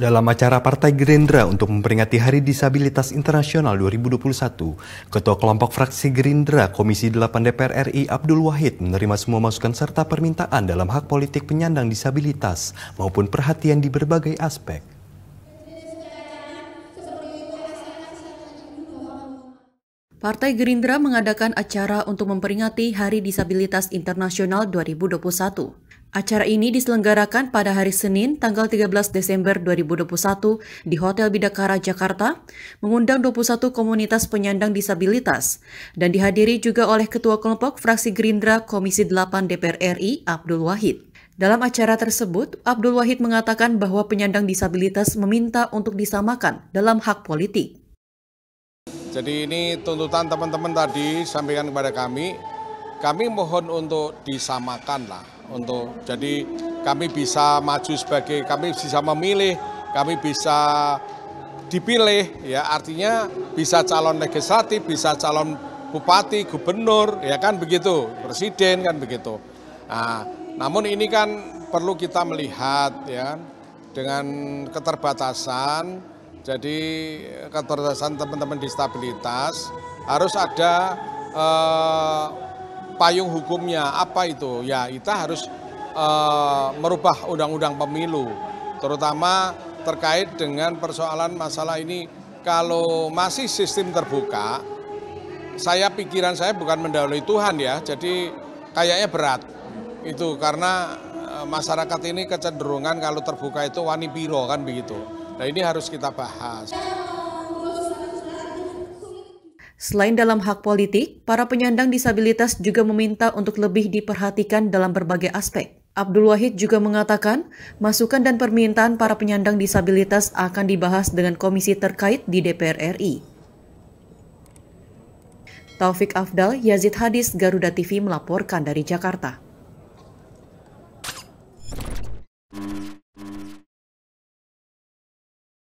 Dalam acara Partai Gerindra untuk memperingati Hari Disabilitas Internasional 2021, Ketua Kelompok Fraksi Gerindra Komisi 8 DPR RI Abdul Wahid menerima semua masukan serta permintaan dalam hak politik penyandang disabilitas maupun perhatian di berbagai aspek. Partai Gerindra mengadakan acara untuk memperingati Hari Disabilitas Internasional 2021. Acara ini diselenggarakan pada hari Senin tanggal 13 Desember 2021 di Hotel Bidakara, Jakarta, mengundang 21 komunitas penyandang disabilitas, dan dihadiri juga oleh Ketua Kelompok Fraksi Gerindra Komisi 8 DPR RI, Abdul Wahid. Dalam acara tersebut, Abdul Wahid mengatakan bahwa penyandang disabilitas meminta untuk disamakan dalam hak politik. Jadi ini tuntutan teman-teman tadi sampaikan kepada kami, kami mohon untuk disamakan lah untuk jadi kami bisa maju sebagai kami bisa memilih, kami bisa dipilih ya artinya bisa calon legislatif, bisa calon bupati, gubernur ya kan begitu, presiden kan begitu. Nah, namun ini kan perlu kita melihat ya dengan keterbatasan jadi keterbatasan teman-teman disabilitas harus ada eh, payung hukumnya apa itu? Ya kita harus uh, merubah undang-undang pemilu, terutama terkait dengan persoalan masalah ini. Kalau masih sistem terbuka, saya pikiran saya bukan mendahului Tuhan ya, jadi kayaknya berat itu karena eh, masyarakat ini kecenderungan kalau terbuka itu wani biro kan begitu. Nah ini harus kita bahas. Selain dalam hak politik, para penyandang disabilitas juga meminta untuk lebih diperhatikan dalam berbagai aspek. Abdul Wahid juga mengatakan, masukan dan permintaan para penyandang disabilitas akan dibahas dengan komisi terkait di DPR RI. Taufik Afdal, Yazid Hadis, Garuda TV melaporkan dari Jakarta.